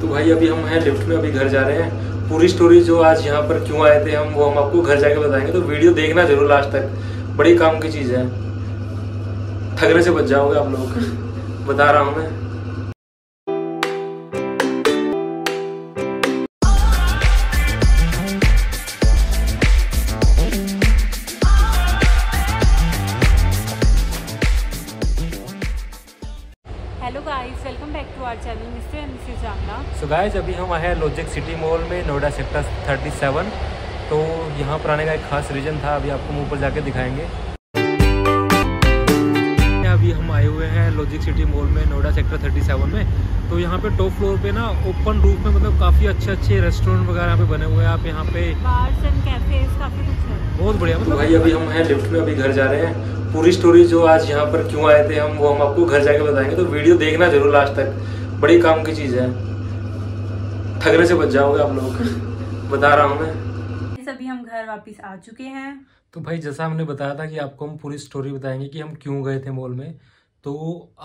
तो भाई अभी हम हैं लिफ्ट में अभी घर जा रहे हैं पूरी स्टोरी जो आज यहाँ पर क्यों आए थे हम वो हम आपको घर जाके बताएंगे तो वीडियो देखना जरूर लास्ट तक बड़ी काम की चीज़ है ठगने से बच जाओगे आप लोग बता रहा हूँ मैं hello guys welcome back to our channel mister and missus Ramla so guys अभी हम आए हैं लॉजिक सिटी मॉल में नोएडा सेक्टर 37 तो यहां पर आने का एक खास रीज़न था अभी आपको हम ऊपर जाके दिखाएंगे अभी हम आए हुए हैं लॉजिक सिटी मॉल में नोएडा सेक्टर 37 में तो यहाँ पे टॉप फ्लोर पे ना ओपन रूफ में मतलब काफ़ी अच्छे अच्छे रेस्टोरेंट वगैरह यहाँ पे बने हुए हैं आप यहाँ पे बार्स एंड कैफेज काफ़ी कुछ है बहुत बढ़िया मतलब तो भाई अभी हम हैं लिफ्ट में अभी घर जा रहे हैं पूरी स्टोरी जो आज यहाँ पर क्यों आए थे हम वो हम आपको घर जाके बताएंगे तो वीडियो देखना जरूर लास्ट तक बड़ी काम की चीज़ है ठगने से बच जाओगे आप लोग बता रहा हूँ मैं सभी हम घर वापस आ चुके हैं तो भाई जैसा हमने बताया था कि आपको हम पूरी स्टोरी बताएंगे कि हम क्यों गए थे मॉल में तो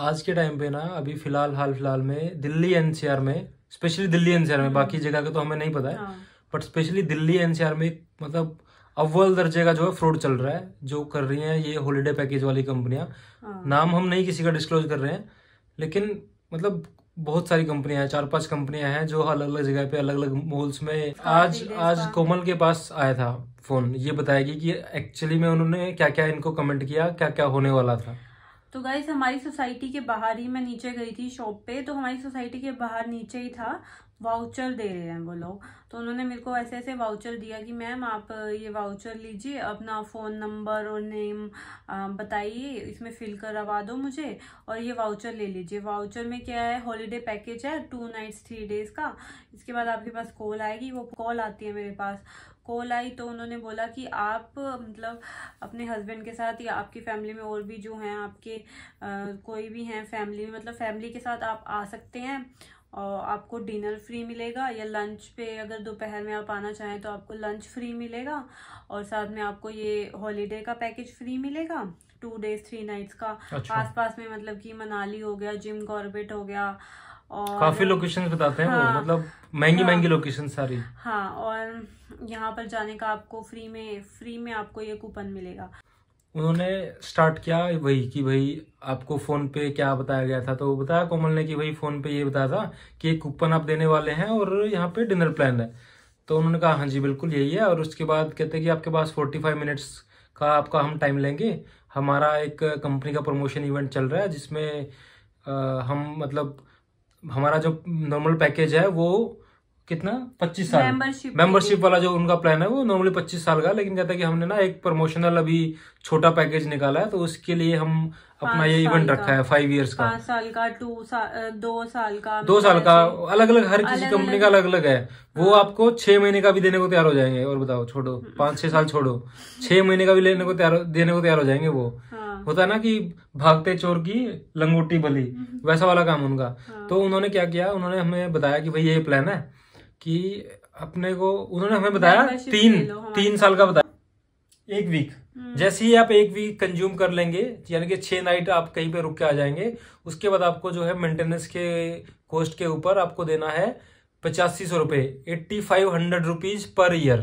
आज के टाइम पे ना अभी फिलहाल हाल फिलहाल में दिल्ली एनसीआर में स्पेशली दिल्ली एनसीआर में बाकी जगह का तो हमें नहीं पता है बट हाँ। स्पेशली दिल्ली एनसीआर में मतलब अव्वल दर्जे का जो है फ्रॉड चल रहा है जो कर रही हैं ये हॉलीडे पैकेज वाली कंपनियां हाँ। नाम हम नहीं किसी का डिस्क्लोज कर रहे हैं लेकिन मतलब बहुत सारी कंपनियां हैं चार पांच कंपनियां हैं जो अलग अलग जगह पे अलग अलग मॉल्स में आज आज कोमल के पास आया था फोन ये बताएगी कि एक्चुअली में उन्होंने क्या क्या इनको कमेंट किया क्या क्या होने वाला था तो गाइस हमारी सोसाइटी के बाहर ही मैं नीचे गई थी शॉप पे तो हमारी सोसाइटी के बाहर नीचे ही था वाउचर दे रहे हैं वो लोग तो उन्होंने मेरे को ऐसे ऐसे वाउचर दिया कि मैम आप ये वाउचर लीजिए अपना फ़ोन नंबर और नेम बताइए इसमें फ़िल करवा दो मुझे और ये वाउचर ले लीजिए वाउचर में क्या है हॉलीडे पैकेज है टू नाइट्स थ्री डेज़ का इसके बाद आपके पास कॉल आएगी वो कॉल आती है मेरे पास कॉल आई तो उन्होंने बोला कि आप मतलब अपने हस्बैंड के साथ या आपकी फैमिली में और भी जो हैं आपके आ, कोई भी हैं फैमिली में मतलब फैमिली के साथ आप आ सकते हैं और आपको डिनर फ्री मिलेगा या लंच पे अगर दोपहर में आप आना चाहें तो आपको लंच फ्री मिलेगा और साथ में आपको ये हॉलीडे का पैकेज फ्री मिलेगा टू डेज थ्री नाइट्स का अच्छा। आसपास में मतलब कि मनाली हो गया जिम कॉर्बेट हो गया और काफी लोकेशन बताते हैं हाँ, वो मतलब महंगी हाँ, महंगी लोकेशन सारी हाँ और यहाँ पर जाने का आपको फ्री में फ्री में आपको ये कूपन मिलेगा उन्होंने स्टार्ट किया वही कि भाई आपको फ़ोन पे क्या बताया गया था तो बताया कोमल ने कि भाई फ़ोन पे ये बताया था कि एक कूपन आप देने वाले हैं और यहाँ पे डिनर प्लान है तो उन्होंने कहा हाँ जी बिल्कुल यही है और उसके बाद कहते हैं कि आपके पास फोर्टी फाइव मिनट्स का आपका हम टाइम लेंगे हमारा एक कंपनी का प्रमोशन इवेंट चल रहा है जिसमें आ, हम मतलब हमारा जो नॉर्मल पैकेज है वो कितना पच्चीस साल मेंबरशिप वाला जो उनका प्लान है वो नॉर्मली पच्चीस साल का लेकिन कहता है कि हमने ना एक प्रमोशनल अभी छोटा पैकेज निकाला है तो उसके लिए हम अपना ये इवेंट रखा है फाइव इयर्स का पाँच साल का टू साल दो साल का दो साल का अलग अलग हर किसी कंपनी का अलग अलग है वो हाँ। आपको छह महीने का भी देने को तैयार हो जाएंगे और बताओ छोड़ो पांच छह साल छोड़ो छह महीने का भी लेने को तैयार देने को तैयार हो जाएंगे वो हाँ। होता है ना कि भागते चोर की लंगोटी बली हम्म। वैसा वाला काम उनका हाँ। तो उन्होंने क्या किया उन्होंने हमें बताया कि भाई ये प्लान है कि अपने को उन्होंने हमें बताया तीन तीन साल का बताया एक वीक हम्म। जैसे ही आप एक वीक कंज्यूम कर लेंगे यानी कि छह नाइट आप कहीं पे रुक के आ जाएंगे उसके बाद आपको जो है मेंटेनेंस के कॉस्ट के ऊपर आपको देना है पचासी सौ रुपये eighty five hundred rupees per year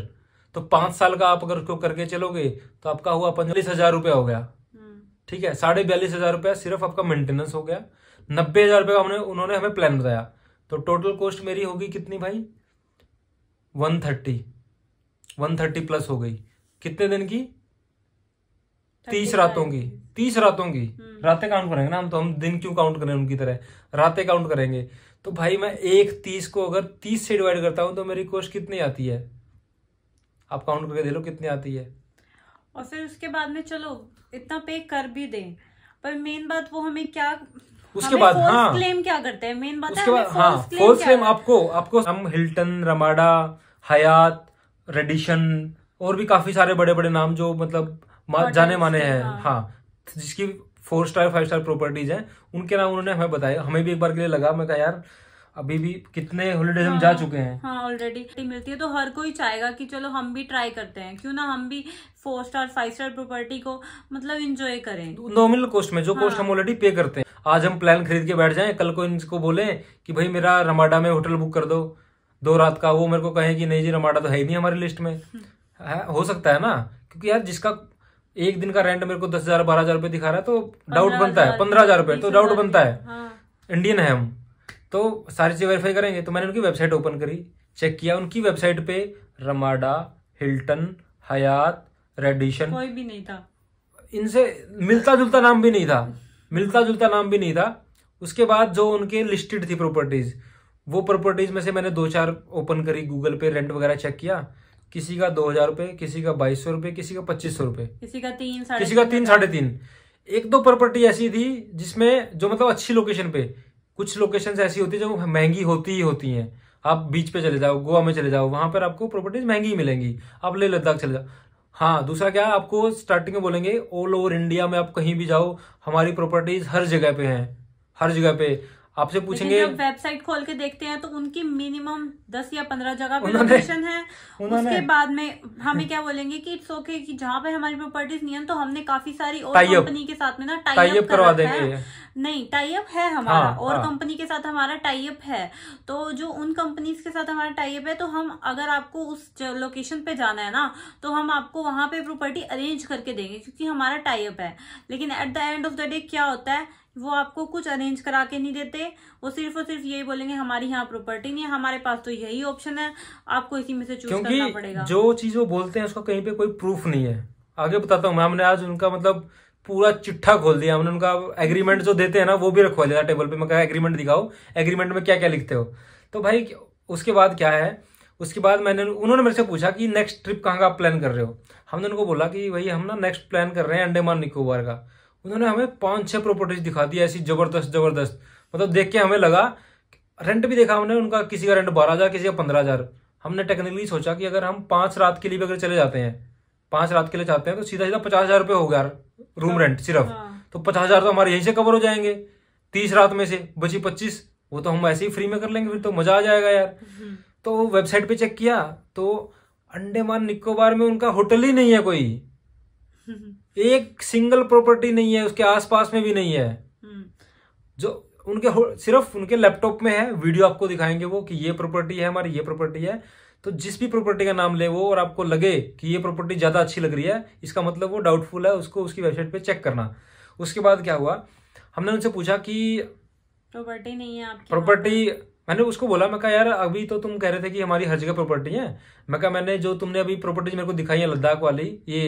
तो पांच साल का आप अगर उसको करके चलोगे तो आपका हुआ पैंतालीस हज़ार रुपया हो गया हम्म। ठीक है साढ़े बयालीस हज़ार रुपया सिर्फ आपका मेंटेनेंस हो गया नब्बे हज़ार रुपये का उन्होंने हमें प्लान बताया तो टोटल कॉस्ट मेरी होगी कितनी भाई one thirty one thirty plus हो गई कितने दिन की तीस रातों की तीस रातों की हम्म। रातें काउंट करेंगे ना हम तो हम दिन क्यों काउंट करें उनकी तरह रातें काउंट करेंगे तो भाई मैं एक तीस को अगर तीस से डिवाइड करता हूँ तो मेरी कोश कितनी आती है आप काउंट करके दे लो कितनी आती है और फिर उसके बाद में चलो इतना पे कर भी दें पर मेन बात वो हमें क्या उसके बाद हाँ क्लेम क्या करते हैं मेन बात उसके बाद हाँ फोर्स क्लेम आपको आपको हम हिल्टन रमाडा हयात रेडिशन और भी काफी सारे बड़े बड़े नाम जो मतलब जाने माने हैं हाँ, हाँ जिसकी four star five star properties हैं उनके नाम उन्होंने हमें बताया हमें भी एक बार के लिए लगा मैं कहा यार अभी भी कितने हॉलीडेज हाँ, हम जा हाँ, चुके हैं हाँ ऑलरेडी मिलती है तो हर कोई चाहेगा कि चलो हम भी ट्राई करते हैं क्यों ना हम भी four star five star property को मतलब इंजॉय करें नॉर्मल कॉस्ट में जो हाँ, हम ऑलरेडी पे करते हैं आज हम प्लान खरीद के बैठ जाए कल को इनको बोले कि भाई मेरा रमाडा में होटल बुक कर दो दो रात का वो मेरे को कहे कि नहीं जी रमाडा तो है ही नहीं हमारी लिस्ट में है हो सकता है ना क्योंकि यार जिसका एक दिन का रेंट मेरे को दस हजार बारह हजार रुपये दिखा रहा है तो डाउट बनता है पंद्रह हजार रुपये तो डाउट बनता है इंडियन हाँ। है हम तो सारी चीज़ वेरीफाई करेंगे तो मैंने उनकी वेबसाइट ओपन करी चेक किया उनकी वेबसाइट पे रमाडा हिल्टन हयात रेडिशन कोई भी नहीं था इनसे मिलता जुलता नाम भी नहीं था मिलता जुलता नाम भी नहीं था उसके बाद जो उनके लिस्टेड थी प्रॉपर्टीज़ वो प्रॉपर्टीज में से मैंने दो चार ओपन करी गूगल पे रेंट वगैरह चेक किया किसी का दो हजार रूपए किसी का बाईस सौ रुपए किसी का पच्चीस सौ रुपए किसी का तीन किसी का तीन साढ़े तीन एक दो प्रॉपर्टी ऐसी थी जिसमें जो मतलब अच्छी लोकेशन पे कुछ लोकेशन ऐसी होती है जो महंगी होती ही होती हैं आप बीच पे चले जाओ गोवा में चले जाओ वहां पर आपको प्रॉपर्टीज महंगी मिलेंगी आप ले लद्दाख चले जाओ हाँ दूसरा क्या आपको स्टार्टिंग में बोलेंगे ऑल ओवर इंडिया में आप कहीं भी जाओ हमारी प्रॉपर्टीज हर जगह पे हैं हर जगह पे आपसे पूछेंगे जब वेबसाइट खोल के देखते हैं तो उनकी मिनिमम दस या पंद्रह जगह पे लोकेशन है उसके बाद में हमें क्या बोलेंगे कि इट्स ओके कि जहाँ पे हमारी प्रॉपर्टीज नहीं है तो हमने काफी सारी और कंपनी के साथ में ना टाइप करवा देंगे नहीं टाइप है हमारा हाँ, और हाँ. कंपनी के साथ हमारा टाइप है तो जो उन कंपनीज के साथ हमारा टाइप है तो हम अगर आपको उस लोकेशन पे जाना है ना तो हम आपको वहां पे प्रॉपर्टी अरेंज करके देंगे क्योंकि हमारा टाइप है लेकिन at the end of the day क्या होता है वो आपको कुछ अरेंज करा के नहीं देते वो सिर्फ और सिर्फ यही बोलेंगे हमारी यहाँ प्रॉपर्टी नहीं है हमारे पास तो यही ऑप्शन है आपको इसी में से चूज करना पड़ेगा जो चीज वो बोलते हैं उसका कहीं पे कोई प्रूफ नहीं है आगे बताता हूँ मैम ने आज उनका मतलब पूरा चिट्ठा खोल दिया हमने उनका एग्रीमेंट जो देते हैं ना वो भी रखवा दिया टेबल पे मैं कहा एग्रीमेंट दिखाओ एग्रीमेंट में क्या क्या लिखते हो तो भाई उसके बाद क्या है उसके बाद मैंने उन्होंने मेरे से पूछा कि नेक्स्ट ट्रिप कहाँ का प्लान कर रहे हो हमने उनको बोला कि भाई हम ना नेक्स्ट प्लान कर रहे हैं अंडेमान निकोबार का उन्होंने हमें पांच छह प्रॉपर्टीज दिखा दी ऐसी ज़बरदस्त ज़बरदस्त मतलब देख के हमें लगा रेंट भी देखा हमने उनका किसी का रेंट बारह हज़ार किसी का पंद्रह हज़ार हमने टेक्निकली सोचा कि अगर हम पांच रात के लिए भी अगर चले जाते हैं पांच रात के लिए चाहते हैं तो सीधा सीधा पचास हज़ार रुपये हो गया रूम रेंट सिर्फ हाँ। तो पचास हज़ार तो हमारे यहीं से कवर हो जाएंगे तीस रात में से बची पच्चीस वो तो हम ऐसे ही फ्री में कर लेंगे फिर तो मज़ा आ जाएगा यार हम्म। तो वेबसाइट पे चेक किया तो अंडेमान निकोबार में उनका होटल ही नहीं है कोई एक सिंगल प्रॉपर्टी नहीं है उसके आसपास में भी नहीं है हम्म। जो उनके सिर्फ उनके लैपटॉप में है वीडियो आपको दिखाएंगे वो कि ये प्रॉपर्टी है हमारी ये प्रॉपर्टी है तो जिस भी प्रॉपर्टी का नाम ले वो और आपको लगे कि ये प्रॉपर्टी ज़्यादा अच्छी लग रही है इसका मतलब वो डाउटफुल है उसको उसकी वेबसाइट पे चेक करना उसके बाद क्या हुआ हमने उनसे पूछा कि प्रॉपर्टी नहीं है आपकी प्रॉपर्टी मैंने उसको बोला मैं कहा यार अभी तो तुम कह रहे थे कि हमारी हर जगह प्रॉपर्टी है मैं कहा मैंने जो तुमने अभी प्रॉपर्टी मेरे को दिखाई है लद्दाख वाली ये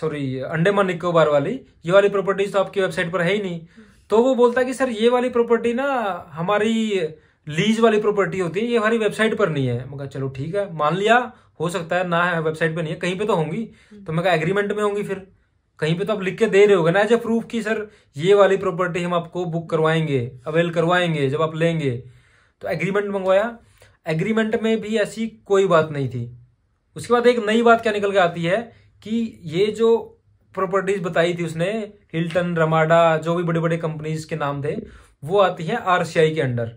सॉरी अंडेमान निकोबार वाली ये वाली प्रॉपर्टीज तो आपकी वेबसाइट पर है ही नहीं तो वो बोलता है कि सर ये वाली प्रॉपर्टी ना हमारी लीज वाली प्रॉपर्टी होती है ये हमारी वेबसाइट पर नहीं है मैं कहा चलो ठीक है मान लिया हो सकता है ना है वेबसाइट पर नहीं है कहीं पे तो होंगी तो मैं कहा एग्रीमेंट में होंगी फिर कहीं पे तो आप लिख के दे रहे हो ना एज ए प्रूफ की सर ये वाली प्रॉपर्टी हम आपको बुक करवाएंगे अवेल करवाएंगे जब आप लेंगे तो एग्रीमेंट मंगवाया एग्रीमेंट में भी ऐसी कोई बात नहीं थी उसके बाद एक नई बात क्या निकल के आती है कि ये जो प्रॉपर्टीज बताई थी उसने हिल्टन रमाडा जो भी बड़े बड़े कंपनीज के नाम थे वो आती हैं आरसीआई के अंडर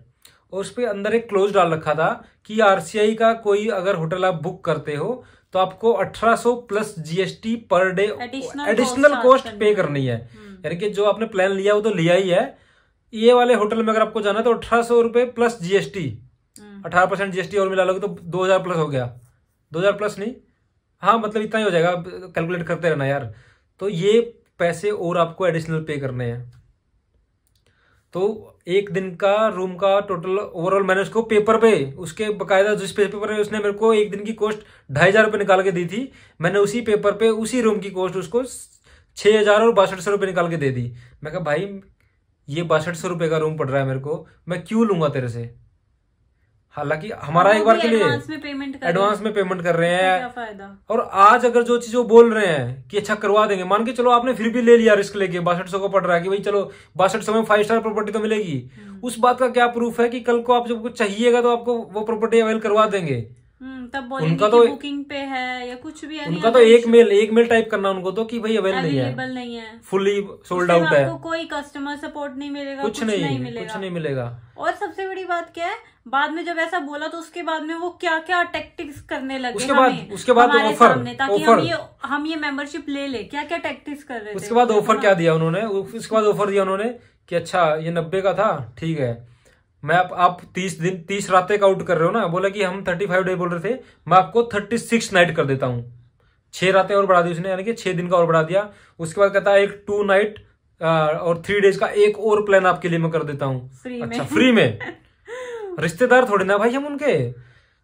और उस पर अंदर एक क्लोज डाल रखा था कि आरसीआई का कोई अगर होटल आप बुक करते हो तो आपको 1800 plus GST per day additional cost pay करनी है हम्म। यानी कि जो आपने प्लान लिया वो तो लिया ही है ये वाले होटल में अगर आपको जाना तो अठारह सौ रुपए प्लस हम्म। जीएसटी अठारह परसेंट जीएसटी और मिला लोगे तो दो हजार प्लस हो गया दो हजार प्लस नहीं हाँ मतलब इतना ही हो जाएगा कैलकुलेट करते रहना यार तो ये पैसे और आपको एडिशनल पे करने हैं तो एक दिन का रूम का टोटल ओवरऑल मैंने उसको पेपर पे उसके बकायदा जिस पेपर पे उसने मेरे को एक दिन की कॉस्ट ढाई हजार रुपये निकाल के दी थी मैंने उसी पेपर पे उसी रूम की कॉस्ट उसको छः हजार और बासठ सौ रुपये निकाल के दे दी मैं कहा भाई ये बासठ सौ रुपये का रूम पड़ रहा है मेरे को मैं क्यों लूंगा तेरे से हालांकि हमारा एक बार के लिए एडवांस में पेमेंट कर रहे हैं और आज अगर जो चीज वो बोल रहे हैं कि अच्छा करवा देंगे मान के चलो आपने फिर भी ले लिया रिस्क लेके बासठ सौ को पड़ रहा है कि भाई चलो बासठ सौ में फाइव स्टार प्रॉपर्टी तो मिलेगी हम्म। उस बात का क्या प्रूफ है कि कल को आप जब कुछ चाहिएगा तो आपको वो प्रॉपर्टी अवेल करवा देंगे हम्म, तब बोलेंगे तो बुकिंग पे है या कुछ भी है उनका तो एक मेल एक मेल टाइप करना उनको तो कि भाई अवेलेबल नहीं नहीं है फुली सोल्ड आउट है कोई कस्टमर सपोर्ट नहीं मिलेगा कुछ, कुछ नहीं, नहीं मिलेगा कुछ नहीं मिलेगा और सबसे बड़ी बात क्या है बाद में जब ऐसा बोला तो उसके बाद में वो क्या क्या टैक्टिक्स करने लगे उसके बाद उसके बाद ऑफर ताकि हम ये हम ये मेंबरशिप ले ले क्या क्या टैक्टिक्स कर रहे उसके बाद ऑफर हाँ। क्या दिया उन्होंने उसके बाद ऑफर दिया उन्होंने की अच्छा ये नब्बे का था ठीक है मैं आप आप तीस दिन तीस रातें का आउट कर रहे हो ना बोला कि हम थर्टी फाइव डे बोल रहे थे मैं आपको थर्टी सिक्स नाइट कर देता हूँ छह रातें और बढ़ा दी उसने यानी कि छह दिन का और बढ़ा दिया उसके बाद कहता है एक टू नाइट और थ्री डेज का एक और प्लान आपके लिए मैं कर देता हूँ अच्छा फ्री में रिश्तेदार थोड़े ना भाई हम उनके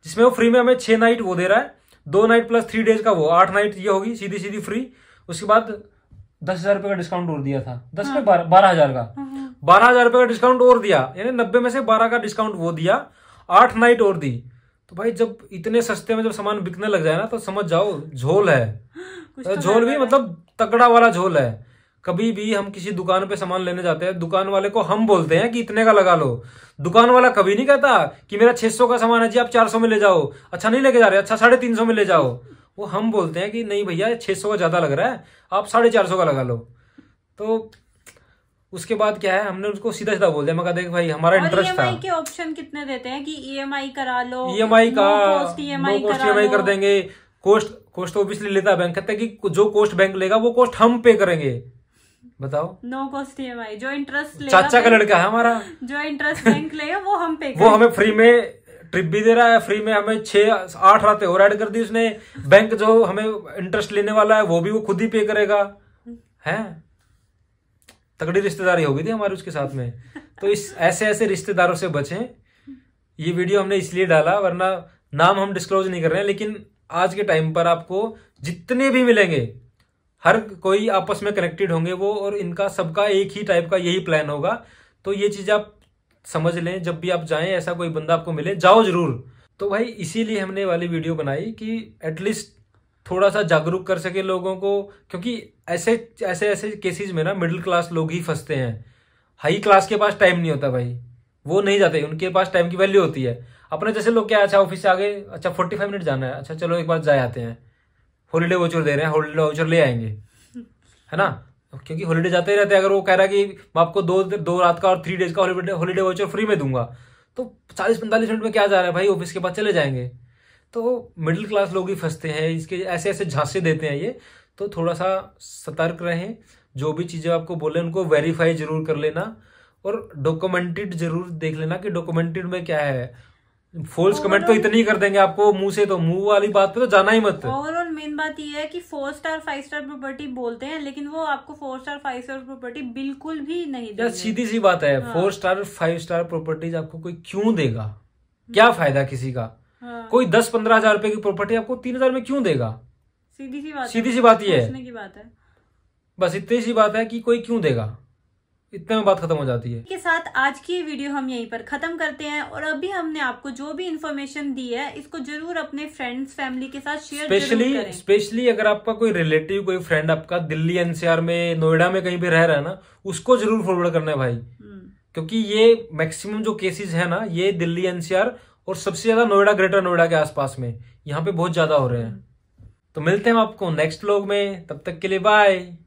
जिसमें वो फ्री में हमें छह नाइट वो दे रहा है दो नाइट प्लस थ्री डेज का वो आठ नाइट ये होगी सीधी सीधी फ्री उसके बाद दस हजार रुपये का डिस्काउंट और दिया था दस हाँ। बारह हजार का हाँ। बारह हजार रुपये का डिस्काउंट और दिया यानी नब्बे में से बारह का डिस्काउंट वो दिया आठ नाइट और दी तो भाई जब इतने सस्ते में जब सामान बिकने लग जाए ना तो समझ जाओ झोल है तो झोल भी मतलब तगड़ा वाला झोल है कभी भी हम किसी दुकान पे सामान लेने जाते हैं दुकान वाले को हम बोलते हैं कि इतने का लगा लो दुकान वाला कभी नहीं कहता कि मेरा 600 का सामान है जी आप 400 में ले जाओ अच्छा नहीं लेके जा रहे अच्छा साढ़े तीन सौ में ले जाओ वो हम बोलते हैं कि नहीं भैया 600 का ज्यादा लग रहा है आप साढ़े चार सौ का लगा लो तो उसके बाद क्या है हमने उसको सीधा सीधा बोल दिया मैं देख भाई हमारा इंटरेस्ट था e के ऑप्शन कितने देते हैं कि ईएमआई e करा लो ईएमआई e का ईएमआई ईएमआई कर देंगे कोस्ट कोस्ट ऑब्वियसली लेता बैंक कहता है कि जो कोस्ट बैंक लेगा वो कोस्ट हम पे करेंगे बताओ नो कॉस्ट ईएमआई जो इंटरेस्ट चाचा का लड़का है हमारा जो इंटरेस्ट बैंक लेगा वो हम पे वो हमें फ्री में ट्रिप भी दे रहा है फ्री में हमें छह आठ रातें और ऐड कर दी उसने बैंक जो हमें इंटरेस्ट लेने वाला है वो भी वो खुद ही पे करेगा है तगड़ी रिश्तेदारी हो गई थी हमारे उसके साथ में तो इस ऐसे ऐसे रिश्तेदारों से बचें ये वीडियो हमने इसलिए डाला वरना नाम हम डिस्क्लोज नहीं कर रहे हैं लेकिन आज के टाइम पर आपको जितने भी मिलेंगे हर कोई आपस में कनेक्टेड होंगे वो और इनका सबका एक ही टाइप का यही प्लान होगा तो ये चीज़ आप समझ लें जब भी आप जाएं ऐसा कोई बंदा आपको मिले जाओ जरूर तो भाई इसीलिए हमने वाली वीडियो बनाई कि एटलीस्ट थोड़ा सा जागरूक कर सके लोगों को क्योंकि ऐसे ऐसे ऐसे केसेस में ना मिडिल क्लास लोग ही फंसते हैं हाई क्लास के पास टाइम नहीं होता भाई वो नहीं जाते उनके पास टाइम की वैल्यू होती है अपने जैसे लोग क्या अच्छा ऑफिस से आगे अच्छा फोर्टी फाइव मिनट जाना है अच्छा चलो एक बार जाए आते हैं हॉलीडे वोचर दे रहे हैं हॉलीडे वोचर ले आएंगे है ना क्योंकि हॉलीडे जाते ही रहते हैं अगर वो कह रहा है कि मैं आपको दो दो रात का और थ्री डेज का हॉलीडे हॉलीडे वोचर फ्री में दूंगा तो चालीस पैंतालीस मिनट में क्या जा रहा है भाई ऑफिस के पास चले जाएंगे तो मिडिल क्लास लोग ही फंसते हैं इसके ऐसे ऐसे झांसे देते हैं ये तो थोड़ा सा सतर्क रहें जो भी चीज़ें आपको बोले उनको वेरीफाई जरूर कर लेना और डॉक्यूमेंटेड जरूर देख लेना कि डॉक्यूमेंटेड में क्या है फोल्स कमेंट तो इतनी कर देंगे आपको मुंह से तो मुंह वाली बात पे तो जाना ही मत ओवरऑल मेन बात यह है कि four star five star property बोलते हैं लेकिन वो आपको four star five star property बिल्कुल भी नहीं देगा सीधी सी बात है हाँ। Four star five star properties आपको कोई क्यों देगा क्या फायदा किसी का हाँ। कोई दस पंद्रह हजार रुपए की प्रॉपर्टी आपको तीन हजार में क्यों देगा सीधी सी बात सीधी सी बात ये है बस इतनी सी बात है कि कोई क्यों देगा इतने में बात खत्म हो जाती है के साथ आज की वीडियो हम यहीं पर खत्म करते हैं और अभी हमने आपको जो भी इन्फॉर्मेशन दी है इसको जरूर अपने फ्रेंड्स फैमिली के साथ शेयर स्पेशली स्पेशली अगर आपका कोई रिलेटिव कोई फ्रेंड आपका दिल्ली एनसीआर में नोएडा में कहीं भी रह रहा है ना उसको जरूर फॉरवर्ड करना है भाई हम्म। क्योंकि ये मैक्सिमम जो केसेस है ना ये दिल्ली एनसीआर और सबसे ज्यादा नोएडा ग्रेटर नोएडा के आसपास में यहाँ पे बहुत ज्यादा हो रहे हैं तो मिलते हैं आपको नेक्स्ट ब्लॉग में तब तक के लिए बाय